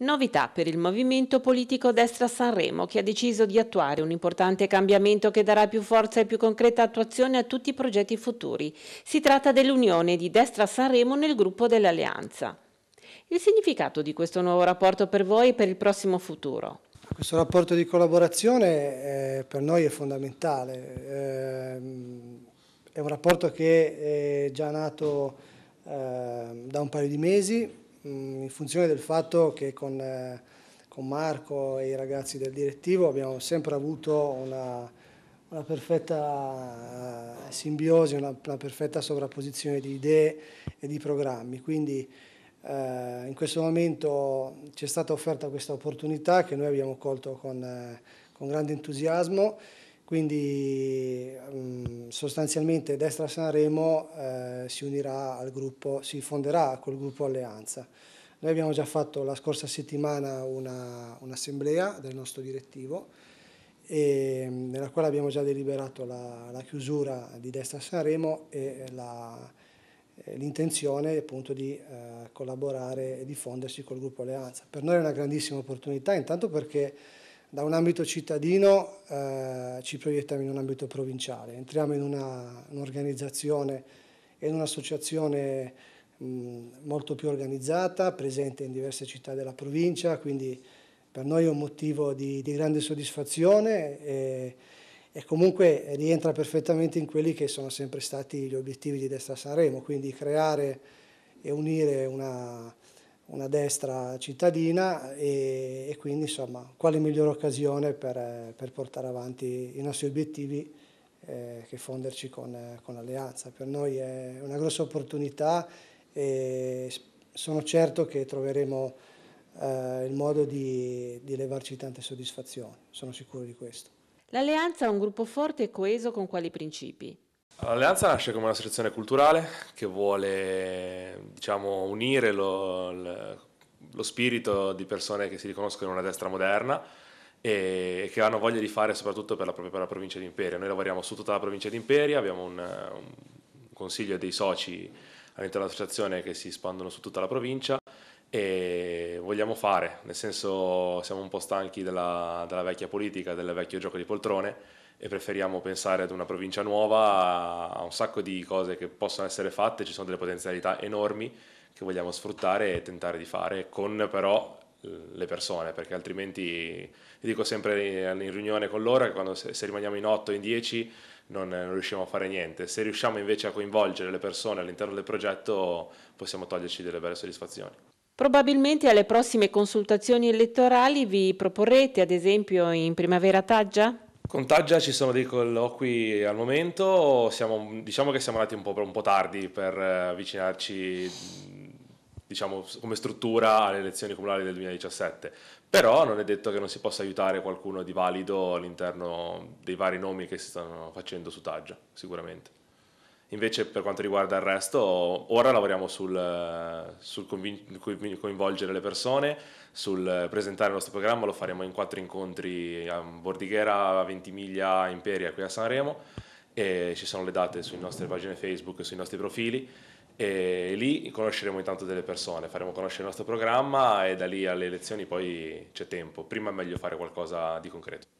Novità per il movimento politico Destra Sanremo che ha deciso di attuare un importante cambiamento che darà più forza e più concreta attuazione a tutti i progetti futuri. Si tratta dell'unione di Destra Sanremo nel gruppo dell'Alleanza. Il significato di questo nuovo rapporto per voi e per il prossimo futuro? Questo rapporto di collaborazione eh, per noi è fondamentale. Ehm, è un rapporto che è già nato eh, da un paio di mesi in funzione del fatto che con, eh, con, Marco e i ragazzi del direttivo abbiamo sempre avuto una, una perfetta eh, simbiosi, una, una, perfetta sovrapposizione di idee e di programmi. Quindi eh, in questo momento ci è stata offerta questa opportunità che noi abbiamo colto con, eh, con grande entusiasmo. Quindi mm, sostanzialmente Destra Sanremo eh, si unirà al gruppo, si fonderà col gruppo Alleanza. Noi abbiamo già fatto la scorsa settimana un'assemblea un del nostro direttivo e, mm, nella quale abbiamo già deliberato la, la chiusura di Destra Sanremo e eh, l'intenzione appunto di eh, collaborare e diffondersi col gruppo Alleanza. Per noi è una grandissima opportunità, intanto perché da un ambito cittadino eh, ci proiettiamo in un ambito provinciale, entriamo in un'organizzazione e in un'associazione molto più organizzata, presente in diverse città della provincia, quindi per noi è un motivo di, di grande soddisfazione e, e, comunque rientra perfettamente in quelli che sono sempre stati gli obiettivi di Destra Sanremo, quindi creare e unire una, una destra cittadina e, e, quindi insomma quale migliore occasione per, eh, per portare avanti i nostri obiettivi eh, che fonderci con, eh, con l'Alleanza. Per noi è una grossa opportunità e sono certo che troveremo eh, il modo di, di levarci tante soddisfazioni, sono sicuro di questo. L'Alleanza è un gruppo forte e coeso con quali principi? L'Alleanza nasce come un'associazione culturale che vuole diciamo, unire lo, lo, spirito di persone che si riconoscono in una destra moderna e che hanno voglia di fare soprattutto per la, per la provincia di Imperia. Noi lavoriamo su tutta la provincia di Imperia, abbiamo un, un consiglio dei soci all'interno dell'associazione che si espandono su tutta la provincia e vogliamo fare, nel senso siamo un po' stanchi della, della vecchia politica, del vecchio gioco di poltrone e preferiamo pensare ad una provincia nuova, a un sacco di cose che possono essere fatte, ci sono delle potenzialità enormi che vogliamo sfruttare e tentare di fare con però le persone, perché altrimenti, vi dico sempre in riunione con loro, che quando se, rimaniamo in 8 in 10 non, non, riusciamo a fare niente. Se riusciamo invece a coinvolgere le persone all'interno del progetto possiamo toglierci delle belle soddisfazioni. Probabilmente alle prossime consultazioni elettorali vi proporrete, ad esempio, in primavera Taggia? Con Taggia ci sono dei colloqui al momento, siamo, diciamo che siamo andati un po', un po tardi per eh, avvicinarci diciamo, come struttura alle elezioni comunali del 2017, però non è detto che non si possa aiutare qualcuno di valido all'interno dei vari nomi che si stanno facendo su Taggia, sicuramente. Invece per quanto riguarda il resto, ora lavoriamo sul, sul convin- coinvolgere le persone, sul presentare il nostro programma, lo faremo in quattro incontri a Bordighera, a Ventimiglia, a Imperia, qui a Sanremo e ci sono le date sulle nostre pagine Facebook, sui nostri profili e lì conosceremo intanto delle persone, faremo conoscere il nostro programma e da lì alle elezioni poi c'è tempo, prima è meglio fare qualcosa di concreto.